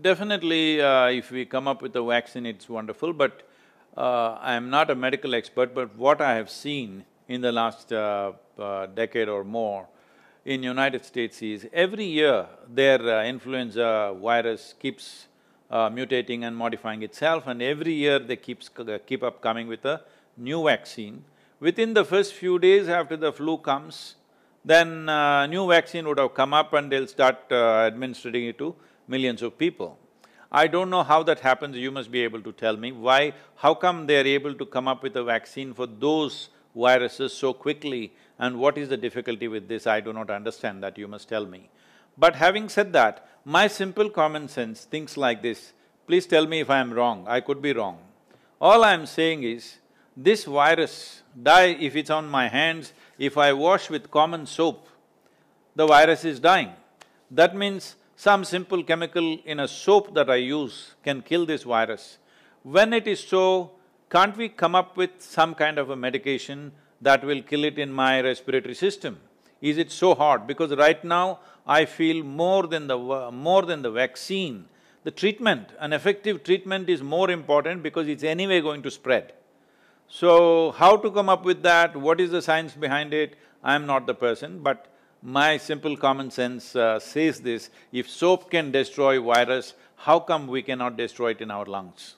Definitely, uh, if we come up with a vaccine, it's wonderful, but uh, I'm not a medical expert, but what I have seen in the last uh, uh decade or more in United States is every year their uh, influenza virus keeps uh, mutating and modifying itself and every year they keeps… keep up coming with a new vaccine. Within the first few days after the flu comes, then uh, new vaccine would have come up and they'll start uh, administering it to millions of people. I don't know how that happens, you must be able to tell me why… how come they are able to come up with a vaccine for those viruses so quickly and what is the difficulty with this, I do not understand that, you must tell me. But having said that, my simple common sense thinks like this, please tell me if I am wrong, I could be wrong. All I am saying is, this virus die if it's on my hands, if I wash with common soap, the virus is dying. That means some simple chemical in a soap that I use can kill this virus. When it is so, can't we come up with some kind of a medication that will kill it in my respiratory system? Is it so hard? Because right now, I feel more than the… more than the vaccine, the treatment, an effective treatment is more important because it's anyway going to spread. So, how to come up with that, what is the science behind it, I'm not the person, but my simple common sense uh, says this, if soap can destroy virus, how come we cannot destroy it in our lungs?